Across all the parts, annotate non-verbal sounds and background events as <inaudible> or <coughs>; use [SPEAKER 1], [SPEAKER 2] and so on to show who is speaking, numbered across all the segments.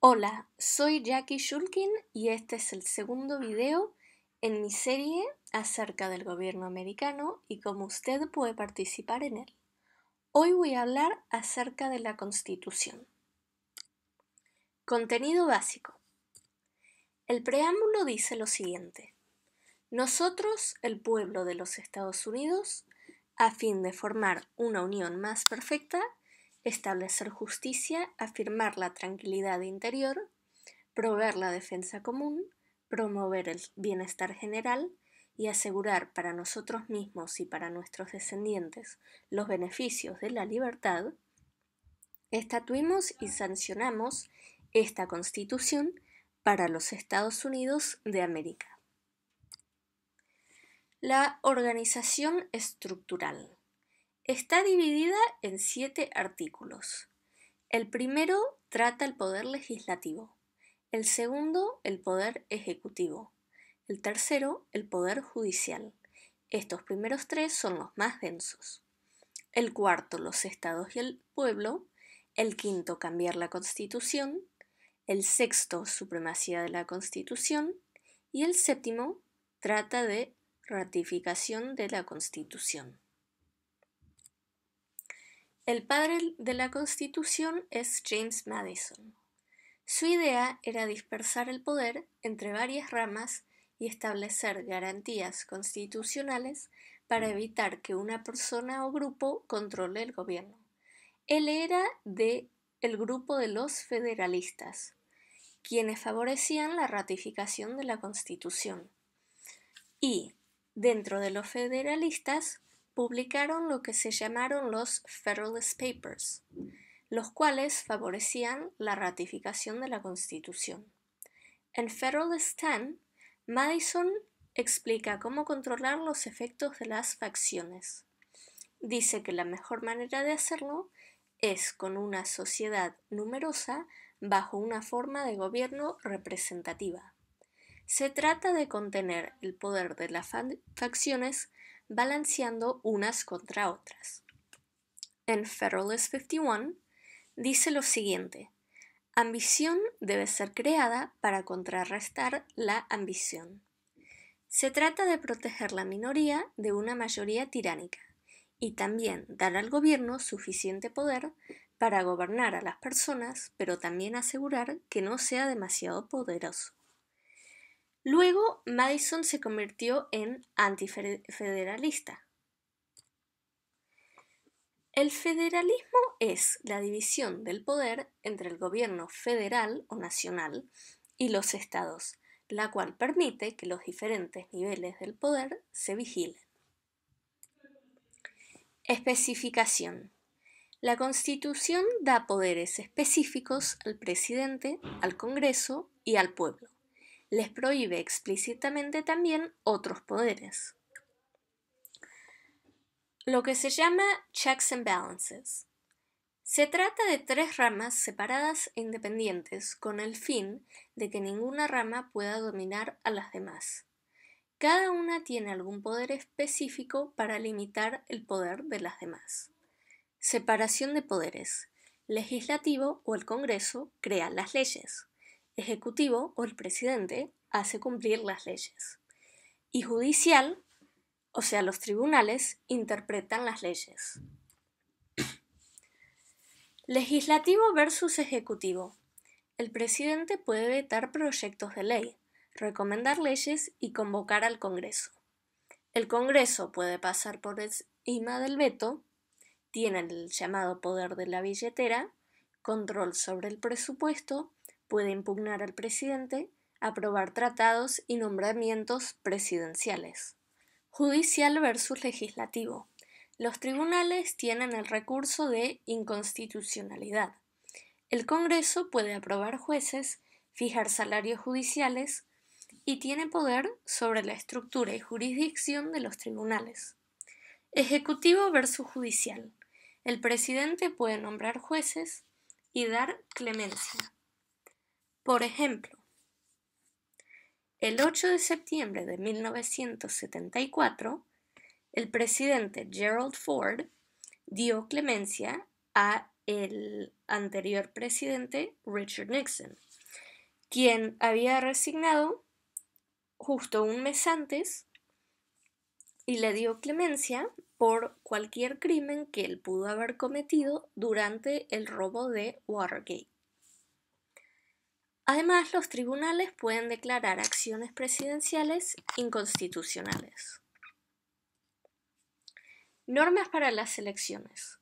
[SPEAKER 1] Hola, soy Jackie Shulkin y este es el segundo video en mi serie acerca del gobierno americano y cómo usted puede participar en él. Hoy voy a hablar acerca de la Constitución. Contenido básico. El preámbulo dice lo siguiente. Nosotros, el pueblo de los Estados Unidos, a fin de formar una unión más perfecta, establecer justicia, afirmar la tranquilidad interior, proveer la defensa común, promover el bienestar general y asegurar para nosotros mismos y para nuestros descendientes los beneficios de la libertad, estatuimos y sancionamos esta constitución para los Estados Unidos de América. La organización estructural. Está dividida en siete artículos. El primero trata el poder legislativo, el segundo el poder ejecutivo, el tercero el poder judicial. Estos primeros tres son los más densos. El cuarto los estados y el pueblo, el quinto cambiar la constitución, el sexto supremacía de la constitución y el séptimo trata de ratificación de la constitución. El padre de la Constitución es James Madison. Su idea era dispersar el poder entre varias ramas y establecer garantías constitucionales para evitar que una persona o grupo controle el gobierno. Él era de el grupo de los federalistas, quienes favorecían la ratificación de la Constitución. Y, dentro de los federalistas, publicaron lo que se llamaron los Federalist Papers, los cuales favorecían la ratificación de la Constitución. En Federalist 10, Madison explica cómo controlar los efectos de las facciones. Dice que la mejor manera de hacerlo es con una sociedad numerosa bajo una forma de gobierno representativa. Se trata de contener el poder de las facciones balanceando unas contra otras. En Federalist 51 dice lo siguiente, ambición debe ser creada para contrarrestar la ambición. Se trata de proteger la minoría de una mayoría tiránica y también dar al gobierno suficiente poder para gobernar a las personas, pero también asegurar que no sea demasiado poderoso. Luego, Madison se convirtió en antifederalista. El federalismo es la división del poder entre el gobierno federal o nacional y los estados, la cual permite que los diferentes niveles del poder se vigilen. Especificación. La Constitución da poderes específicos al presidente, al Congreso y al pueblo les prohíbe explícitamente también otros poderes. Lo que se llama checks and balances. Se trata de tres ramas separadas e independientes con el fin de que ninguna rama pueda dominar a las demás. Cada una tiene algún poder específico para limitar el poder de las demás. Separación de poderes. Legislativo o el Congreso crea las leyes ejecutivo o el presidente hace cumplir las leyes. Y judicial, o sea, los tribunales, interpretan las leyes. <clears throat> Legislativo versus Ejecutivo. El presidente puede vetar proyectos de ley, recomendar leyes y convocar al Congreso. El Congreso puede pasar por IMA del veto, tiene el llamado poder de la billetera, control sobre el presupuesto puede impugnar al presidente, aprobar tratados y nombramientos presidenciales. Judicial versus legislativo. Los tribunales tienen el recurso de inconstitucionalidad. El Congreso puede aprobar jueces, fijar salarios judiciales y tiene poder sobre la estructura y jurisdicción de los tribunales. Ejecutivo versus judicial. El presidente puede nombrar jueces y dar clemencia. Por ejemplo, el 8 de septiembre de 1974, el presidente Gerald Ford dio clemencia a el anterior presidente Richard Nixon, quien había resignado justo un mes antes y le dio clemencia por cualquier crimen que él pudo haber cometido durante el robo de Watergate. Además, los tribunales pueden declarar acciones presidenciales inconstitucionales. Normas para las elecciones.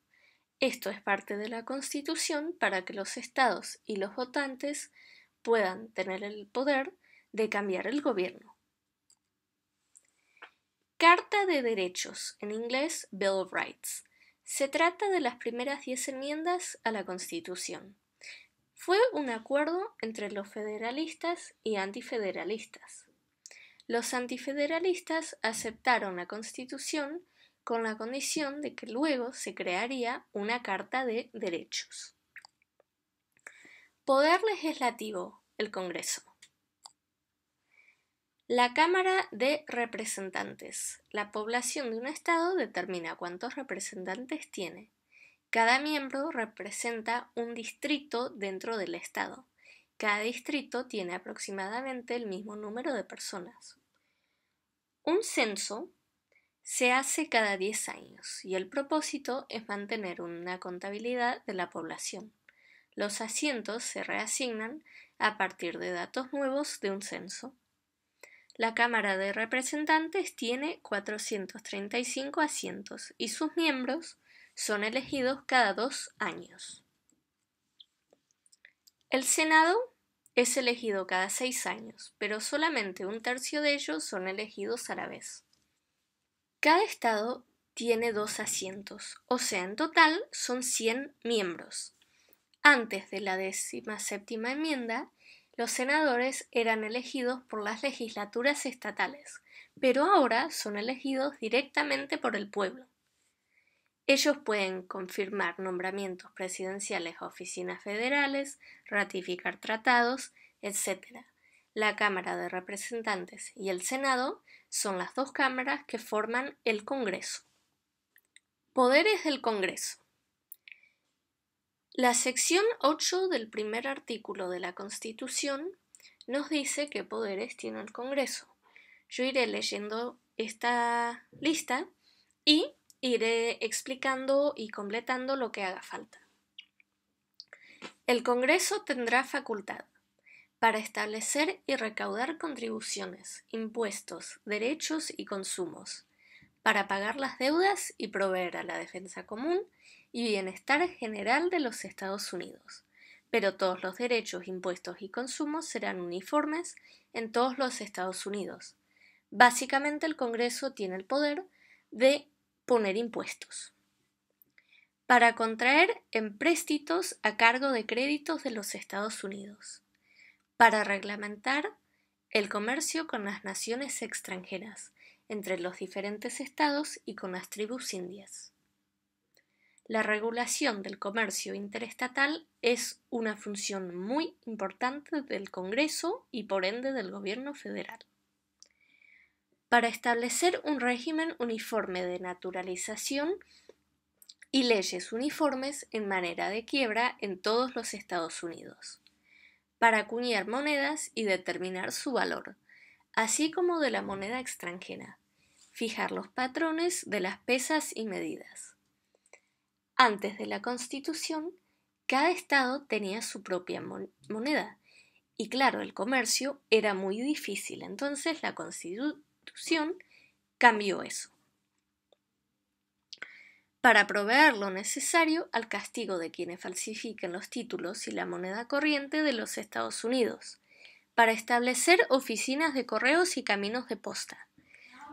[SPEAKER 1] Esto es parte de la Constitución para que los estados y los votantes puedan tener el poder de cambiar el gobierno. Carta de Derechos, en inglés Bill of Rights. Se trata de las primeras 10 enmiendas a la Constitución. Fue un acuerdo entre los federalistas y antifederalistas. Los antifederalistas aceptaron la Constitución con la condición de que luego se crearía una Carta de Derechos. Poder legislativo, el Congreso. La Cámara de Representantes. La población de un Estado determina cuántos representantes tiene. Cada miembro representa un distrito dentro del estado. Cada distrito tiene aproximadamente el mismo número de personas. Un censo se hace cada 10 años y el propósito es mantener una contabilidad de la población. Los asientos se reasignan a partir de datos nuevos de un censo. La Cámara de Representantes tiene 435 asientos y sus miembros son elegidos cada dos años. El Senado es elegido cada seis años, pero solamente un tercio de ellos son elegidos a la vez. Cada estado tiene dos asientos, o sea, en total son 100 miembros. Antes de la décima séptima enmienda, los senadores eran elegidos por las legislaturas estatales, pero ahora son elegidos directamente por el pueblo. Ellos pueden confirmar nombramientos presidenciales a oficinas federales, ratificar tratados, etc. La Cámara de Representantes y el Senado son las dos cámaras que forman el Congreso. Poderes del Congreso. La sección 8 del primer artículo de la Constitución nos dice qué poderes tiene el Congreso. Yo iré leyendo esta lista y Iré explicando y completando lo que haga falta. El Congreso tendrá facultad para establecer y recaudar contribuciones, impuestos, derechos y consumos, para pagar las deudas y proveer a la defensa común y bienestar general de los Estados Unidos. Pero todos los derechos, impuestos y consumos serán uniformes en todos los Estados Unidos. Básicamente el Congreso tiene el poder de poner impuestos. Para contraer empréstitos a cargo de créditos de los Estados Unidos. Para reglamentar el comercio con las naciones extranjeras, entre los diferentes estados y con las tribus indias. La regulación del comercio interestatal es una función muy importante del Congreso y por ende del Gobierno federal para establecer un régimen uniforme de naturalización y leyes uniformes en manera de quiebra en todos los Estados Unidos, para acuñar monedas y determinar su valor, así como de la moneda extranjera, fijar los patrones de las pesas y medidas. Antes de la Constitución, cada estado tenía su propia moneda, y claro, el comercio era muy difícil, entonces la, constitución cambió eso para proveer lo necesario al castigo de quienes falsifiquen los títulos y la moneda corriente de los Estados Unidos, para establecer oficinas de correos y caminos de posta,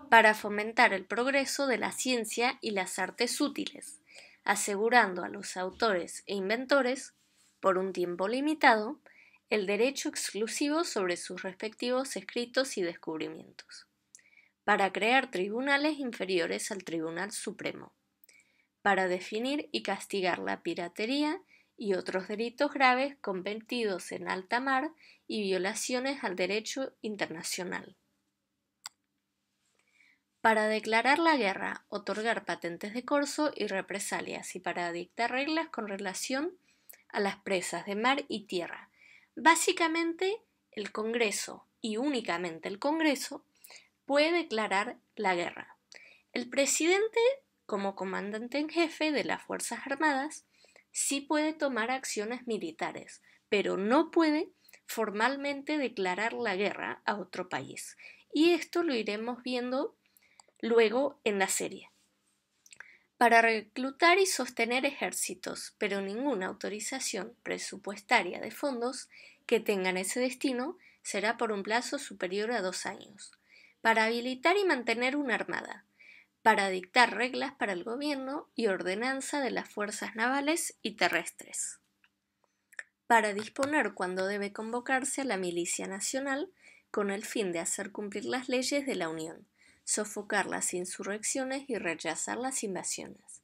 [SPEAKER 1] para fomentar el progreso de la ciencia y las artes útiles, asegurando a los autores e inventores, por un tiempo limitado, el derecho exclusivo sobre sus respectivos escritos y descubrimientos para crear tribunales inferiores al Tribunal Supremo, para definir y castigar la piratería y otros delitos graves cometidos en alta mar y violaciones al derecho internacional. Para declarar la guerra, otorgar patentes de corso y represalias y para dictar reglas con relación a las presas de mar y tierra. Básicamente, el Congreso, y únicamente el Congreso, puede declarar la guerra. El presidente, como comandante en jefe de las Fuerzas Armadas, sí puede tomar acciones militares, pero no puede formalmente declarar la guerra a otro país. Y esto lo iremos viendo luego en la serie. Para reclutar y sostener ejércitos, pero ninguna autorización presupuestaria de fondos que tengan ese destino será por un plazo superior a dos años para habilitar y mantener una armada, para dictar reglas para el gobierno y ordenanza de las fuerzas navales y terrestres, para disponer cuando debe convocarse a la milicia nacional con el fin de hacer cumplir las leyes de la Unión, sofocar las insurrecciones y rechazar las invasiones,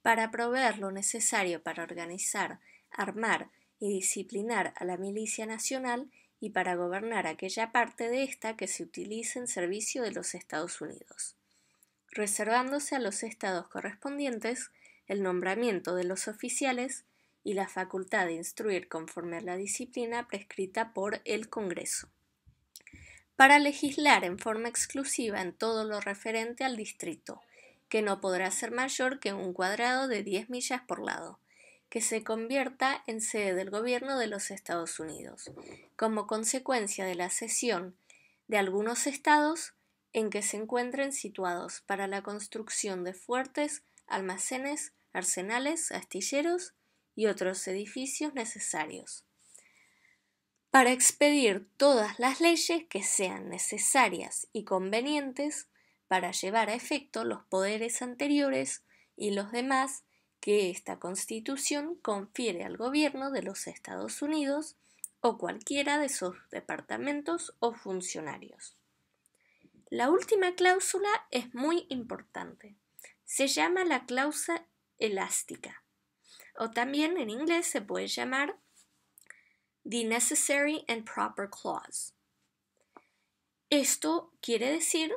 [SPEAKER 1] para proveer lo necesario para organizar, armar y disciplinar a la milicia nacional y para gobernar aquella parte de esta que se utilice en servicio de los Estados Unidos, reservándose a los estados correspondientes el nombramiento de los oficiales y la facultad de instruir conforme a la disciplina prescrita por el Congreso, para legislar en forma exclusiva en todo lo referente al distrito, que no podrá ser mayor que un cuadrado de 10 millas por lado, que se convierta en sede del gobierno de los Estados Unidos, como consecuencia de la cesión de algunos estados en que se encuentren situados para la construcción de fuertes, almacenes, arsenales, astilleros y otros edificios necesarios, para expedir todas las leyes que sean necesarias y convenientes para llevar a efecto los poderes anteriores y los demás que esta constitución confiere al gobierno de los Estados Unidos o cualquiera de sus departamentos o funcionarios. La última cláusula es muy importante. Se llama la cláusula elástica o también en inglés se puede llamar The Necessary and Proper Clause. Esto quiere decir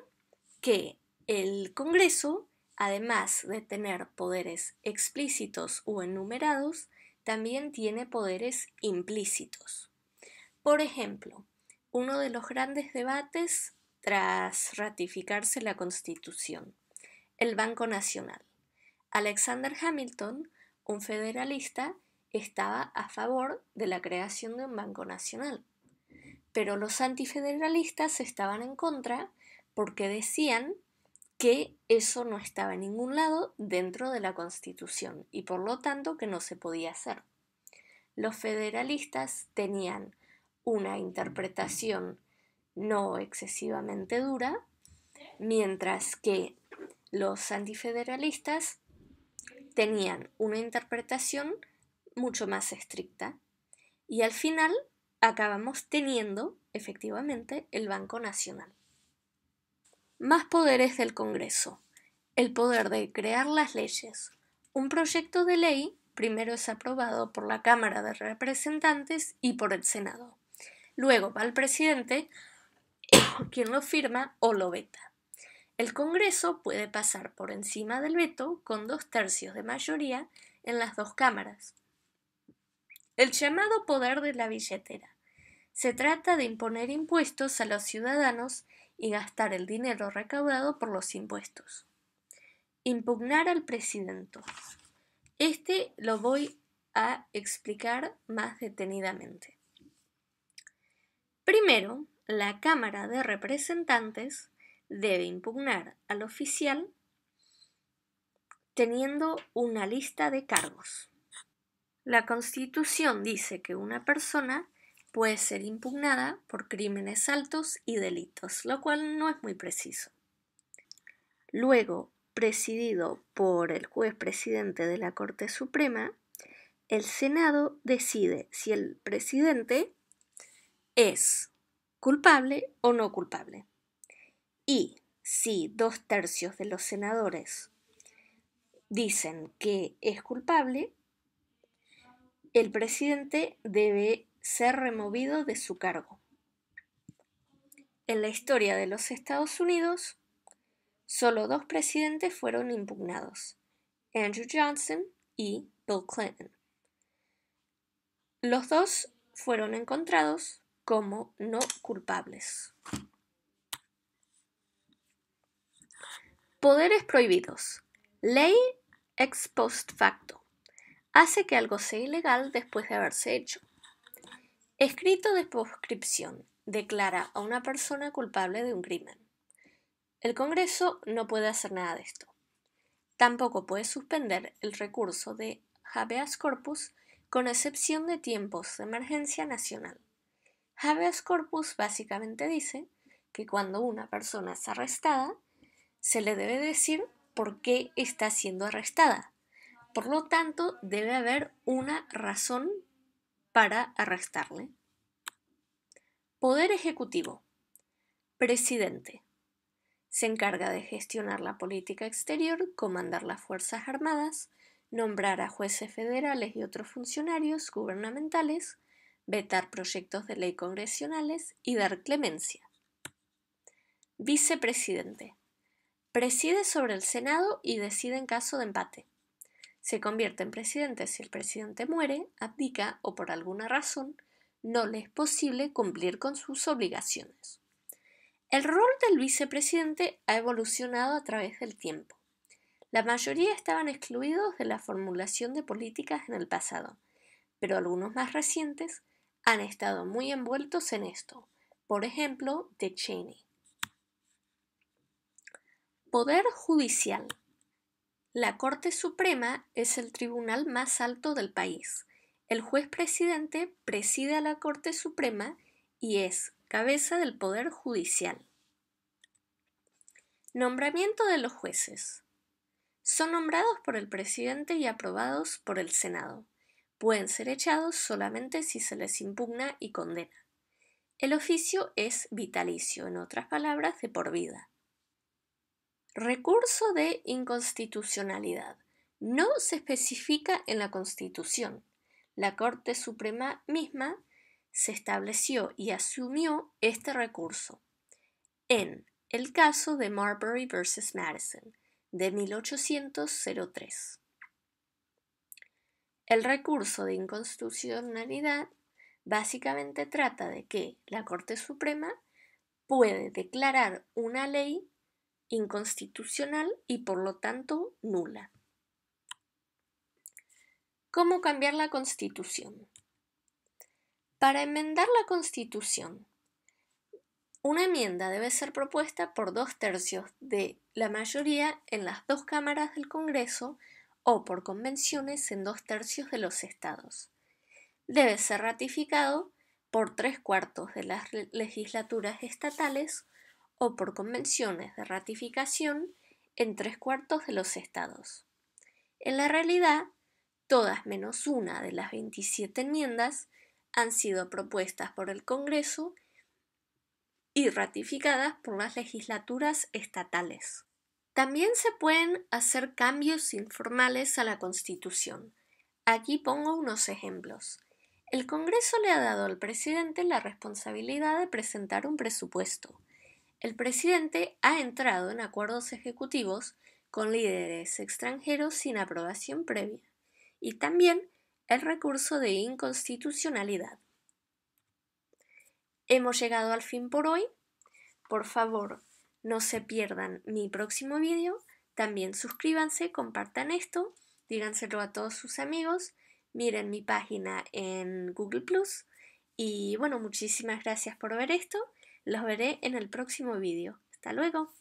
[SPEAKER 1] que el Congreso además de tener poderes explícitos o enumerados, también tiene poderes implícitos. Por ejemplo, uno de los grandes debates tras ratificarse la Constitución, el Banco Nacional. Alexander Hamilton, un federalista, estaba a favor de la creación de un Banco Nacional, pero los antifederalistas estaban en contra porque decían que eso no estaba en ningún lado dentro de la Constitución y por lo tanto que no se podía hacer. Los federalistas tenían una interpretación no excesivamente dura, mientras que los antifederalistas tenían una interpretación mucho más estricta. Y al final acabamos teniendo efectivamente el Banco Nacional. Más poderes del Congreso. El poder de crear las leyes. Un proyecto de ley primero es aprobado por la Cámara de Representantes y por el Senado. Luego va al presidente, <coughs> quien lo firma o lo veta. El Congreso puede pasar por encima del veto con dos tercios de mayoría en las dos cámaras. El llamado poder de la billetera. Se trata de imponer impuestos a los ciudadanos y gastar el dinero recaudado por los impuestos. Impugnar al presidente. Este lo voy a explicar más detenidamente. Primero, la Cámara de Representantes debe impugnar al oficial teniendo una lista de cargos. La Constitución dice que una persona puede ser impugnada por crímenes altos y delitos, lo cual no es muy preciso. Luego, presidido por el juez presidente de la Corte Suprema, el Senado decide si el presidente es culpable o no culpable. Y si dos tercios de los senadores dicen que es culpable, el presidente debe ser removido de su cargo. En la historia de los Estados Unidos, solo dos presidentes fueron impugnados, Andrew Johnson y Bill Clinton. Los dos fueron encontrados como no culpables. Poderes prohibidos. Ley ex post facto. Hace que algo sea ilegal después de haberse hecho. Escrito de proscripción declara a una persona culpable de un crimen. El Congreso no puede hacer nada de esto. Tampoco puede suspender el recurso de habeas corpus con excepción de tiempos de emergencia nacional. Habeas corpus básicamente dice que cuando una persona es arrestada, se le debe decir por qué está siendo arrestada. Por lo tanto, debe haber una razón para arrestarle. Poder Ejecutivo. Presidente. Se encarga de gestionar la política exterior, comandar las Fuerzas Armadas, nombrar a jueces federales y otros funcionarios gubernamentales, vetar proyectos de ley congresionales y dar clemencia. Vicepresidente. Preside sobre el Senado y decide en caso de empate se convierte en presidente si el presidente muere, abdica o por alguna razón no le es posible cumplir con sus obligaciones. El rol del vicepresidente ha evolucionado a través del tiempo. La mayoría estaban excluidos de la formulación de políticas en el pasado, pero algunos más recientes han estado muy envueltos en esto, por ejemplo, de Cheney. Poder judicial. La Corte Suprema es el tribunal más alto del país. El juez presidente preside a la Corte Suprema y es cabeza del Poder Judicial. Nombramiento de los jueces. Son nombrados por el presidente y aprobados por el Senado. Pueden ser echados solamente si se les impugna y condena. El oficio es vitalicio, en otras palabras, de por vida. Recurso de inconstitucionalidad. No se especifica en la Constitución. La Corte Suprema misma se estableció y asumió este recurso. En el caso de Marbury v. Madison de 1803. El recurso de inconstitucionalidad básicamente trata de que la Corte Suprema puede declarar una ley inconstitucional y por lo tanto nula. ¿Cómo cambiar la Constitución? Para enmendar la Constitución, una enmienda debe ser propuesta por dos tercios de la mayoría en las dos cámaras del Congreso o por convenciones en dos tercios de los estados. Debe ser ratificado por tres cuartos de las legislaturas estatales o por convenciones de ratificación en tres cuartos de los estados. En la realidad, todas menos una de las 27 enmiendas han sido propuestas por el Congreso y ratificadas por las legislaturas estatales. También se pueden hacer cambios informales a la Constitución. Aquí pongo unos ejemplos. El Congreso le ha dado al presidente la responsabilidad de presentar un presupuesto el presidente ha entrado en acuerdos ejecutivos con líderes extranjeros sin aprobación previa y también el recurso de inconstitucionalidad. Hemos llegado al fin por hoy. Por favor, no se pierdan mi próximo vídeo. También suscríbanse, compartan esto, díganselo a todos sus amigos, miren mi página en Google ⁇ y bueno, muchísimas gracias por ver esto los veré en el próximo vídeo. Hasta luego.